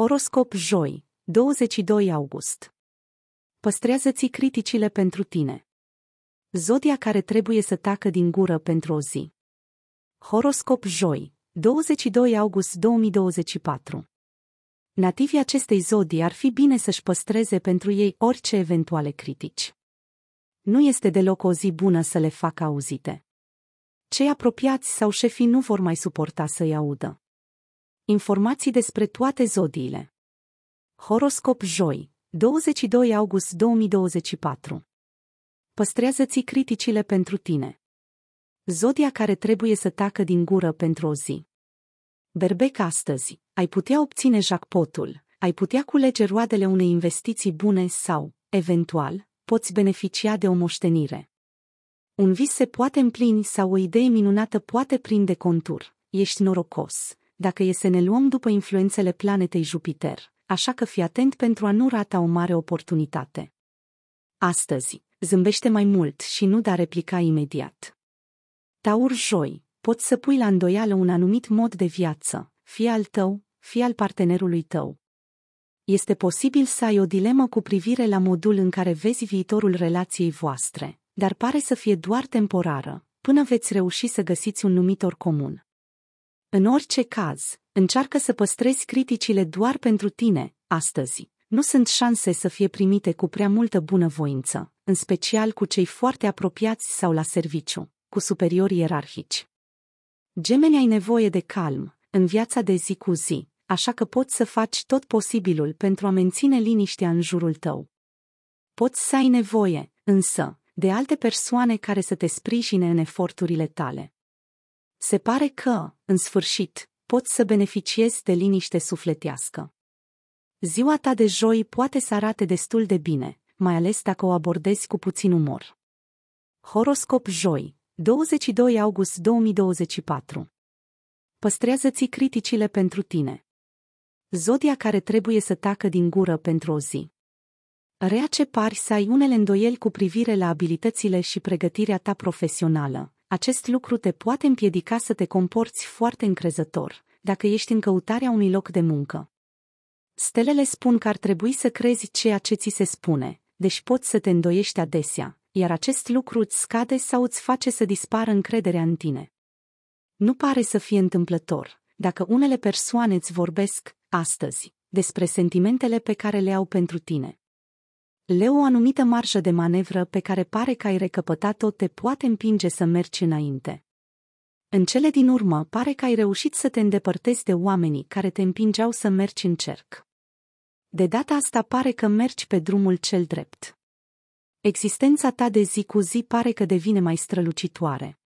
Horoscop joi, 22 august. Păstrează-ți criticile pentru tine. Zodia care trebuie să tacă din gură pentru o zi. Horoscop joi, 22 august 2024. Nativii acestei zodii ar fi bine să-și păstreze pentru ei orice eventuale critici. Nu este deloc o zi bună să le facă auzite. Cei apropiați sau șefii nu vor mai suporta să-i audă. Informații despre toate zodiile. Horoscop joi, 22 august 2024. Păstrează-ți criticile pentru tine. Zodia care trebuie să tacă din gură pentru o zi. Berbec astăzi, ai putea obține jackpotul, ai putea culege roadele unei investiții bune sau, eventual, poți beneficia de o moștenire. Un vis se poate împlini sau o idee minunată poate prinde contur. Ești norocos dacă e să ne luăm după influențele planetei Jupiter, așa că fii atent pentru a nu rata o mare oportunitate. Astăzi, zâmbește mai mult și nu da replica imediat. Taur joi, poți să pui la îndoială un anumit mod de viață, fie al tău, fie al partenerului tău. Este posibil să ai o dilemă cu privire la modul în care vezi viitorul relației voastre, dar pare să fie doar temporară, până veți reuși să găsiți un numitor comun. În orice caz, încearcă să păstrezi criticile doar pentru tine, astăzi. Nu sunt șanse să fie primite cu prea multă bunăvoință, în special cu cei foarte apropiați sau la serviciu, cu superiori ierarhici. Gemeni ai nevoie de calm, în viața de zi cu zi, așa că poți să faci tot posibilul pentru a menține liniștea în jurul tău. Poți să ai nevoie, însă, de alte persoane care să te sprijine în eforturile tale. Se pare că, în sfârșit, poți să beneficiezi de liniște sufletească. Ziua ta de joi poate să arate destul de bine, mai ales dacă o abordezi cu puțin umor. Horoscop joi, 22 august 2024 Păstrează-ți criticile pentru tine. Zodia care trebuie să tacă din gură pentru o zi. Rea ce pari să ai unele îndoieli cu privire la abilitățile și pregătirea ta profesională, acest lucru te poate împiedica să te comporți foarte încrezător, dacă ești în căutarea unui loc de muncă. Stelele spun că ar trebui să crezi ceea ce ți se spune, deci poți să te îndoiești adesea, iar acest lucru îți scade sau îți face să dispară încrederea în tine. Nu pare să fie întâmplător, dacă unele persoane îți vorbesc, astăzi, despre sentimentele pe care le au pentru tine. Leu o anumită marjă de manevră pe care pare că ai recăpătat-o te poate împinge să mergi înainte. În cele din urmă, pare că ai reușit să te îndepărtezi de oamenii care te împingeau să mergi în cerc. De data asta pare că mergi pe drumul cel drept. Existența ta de zi cu zi pare că devine mai strălucitoare.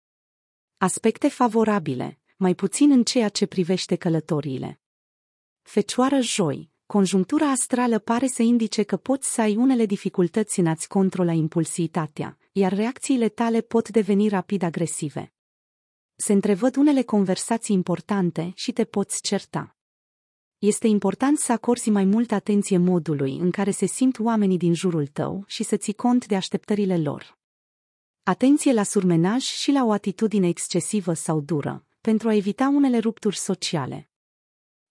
Aspecte favorabile, mai puțin în ceea ce privește călătoriile. Fecioară joi, conjunctura astrală pare să indice că poți să ai unele dificultăți în a-ți controla impulsivitatea, iar reacțiile tale pot deveni rapid agresive. Se întrevăd unele conversații importante și te poți certa. Este important să acorzi mai multă atenție modului în care se simt oamenii din jurul tău și să ții cont de așteptările lor. Atenție la surmenaj și la o atitudine excesivă sau dură, pentru a evita unele rupturi sociale.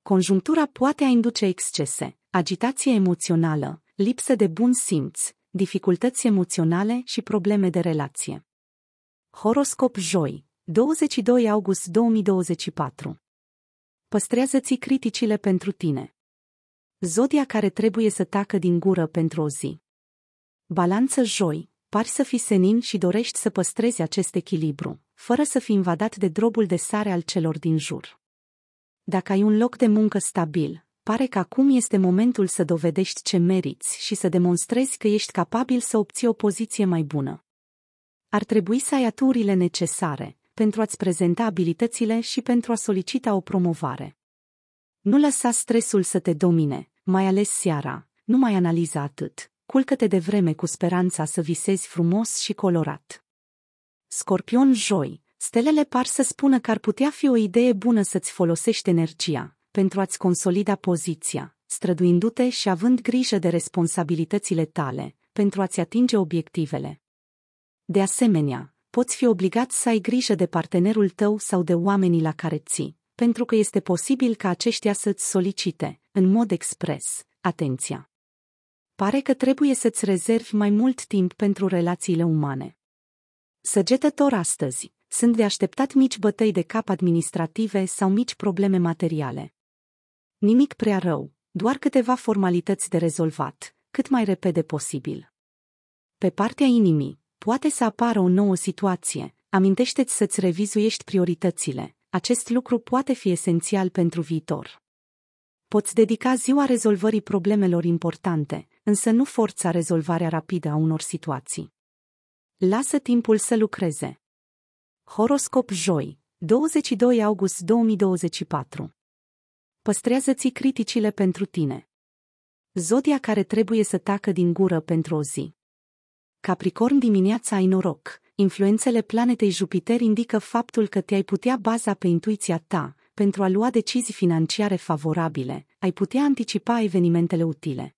Conjunctura poate a induce excese, agitație emoțională, lipsă de bun simț, dificultăți emoționale și probleme de relație. Horoscop joi, 22 august 2024 Păstrează-ți criticile pentru tine. Zodia care trebuie să tacă din gură pentru o zi. Balanță joi, pari să fii senin și dorești să păstrezi acest echilibru, fără să fii invadat de drobul de sare al celor din jur. Dacă ai un loc de muncă stabil, pare că acum este momentul să dovedești ce meriți și să demonstrezi că ești capabil să obții o poziție mai bună. Ar trebui să ai aturile necesare pentru a-ți prezenta abilitățile și pentru a solicita o promovare. Nu lăsa stresul să te domine, mai ales seara, nu mai analiza atât. Culcă-te de vreme cu speranța să visezi frumos și colorat. Scorpion joi, Stelele par să spună că ar putea fi o idee bună să-ți folosești energia pentru a-ți consolida poziția, străduindu-te și având grijă de responsabilitățile tale pentru a-ți atinge obiectivele. De asemenea, poți fi obligat să ai grijă de partenerul tău sau de oamenii la care ții, pentru că este posibil ca aceștia să-ți solicite, în mod expres, atenția. Pare că trebuie să-ți rezervi mai mult timp pentru relațiile umane. Săgetător astăzi, sunt de așteptat mici bătăi de cap administrative sau mici probleme materiale. Nimic prea rău, doar câteva formalități de rezolvat, cât mai repede posibil. Pe partea inimii, poate să apară o nouă situație, amintește-ți să-ți revizuiești prioritățile, acest lucru poate fi esențial pentru viitor. Poți dedica ziua rezolvării problemelor importante, însă nu forța rezolvarea rapidă a unor situații. Lasă timpul să lucreze. Horoscop joi, 22 august 2024. Păstrează-ți criticile pentru tine. Zodia care trebuie să tacă din gură pentru o zi. Capricorn dimineața ai noroc. Influențele planetei Jupiter indică faptul că te-ai putea baza pe intuiția ta pentru a lua decizii financiare favorabile, ai putea anticipa evenimentele utile.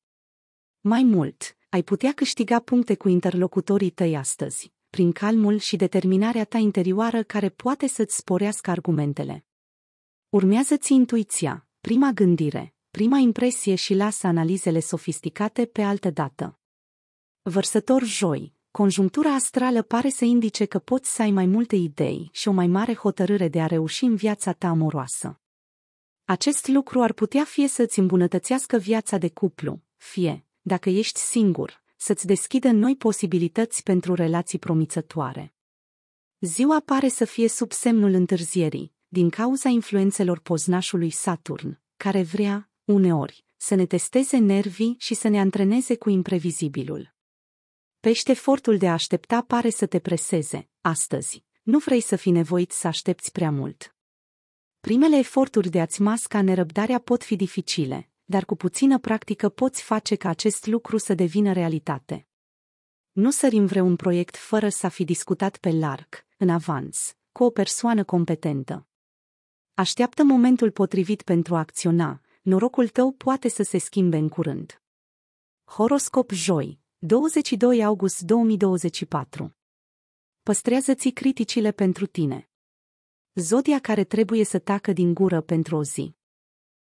Mai mult, ai putea câștiga puncte cu interlocutorii tăi astăzi prin calmul și determinarea ta interioară care poate să-ți sporească argumentele. Urmează-ți intuiția, prima gândire, prima impresie și lasă analizele sofisticate pe altă dată. Vărsător joi, conjunctura astrală pare să indice că poți să ai mai multe idei și o mai mare hotărâre de a reuși în viața ta amoroasă. Acest lucru ar putea fie să-ți îmbunătățească viața de cuplu, fie, dacă ești singur, să-ți deschidă noi posibilități pentru relații promițătoare. Ziua pare să fie sub semnul întârzierii, din cauza influențelor poznașului Saturn, care vrea, uneori, să ne testeze nervii și să ne antreneze cu imprevizibilul. Pește fortul de a aștepta pare să te preseze, astăzi. Nu vrei să fii nevoit să aștepți prea mult. Primele eforturi de a-ți masca nerăbdarea pot fi dificile, dar cu puțină practică poți face ca acest lucru să devină realitate. Nu sărim vreun proiect fără să fi discutat pe larg, în avans, cu o persoană competentă. Așteaptă momentul potrivit pentru a acționa, norocul tău poate să se schimbe în curând. Horoscop Joi, 22 august 2024 Păstrează-ți criticile pentru tine. Zodia care trebuie să tacă din gură pentru o zi.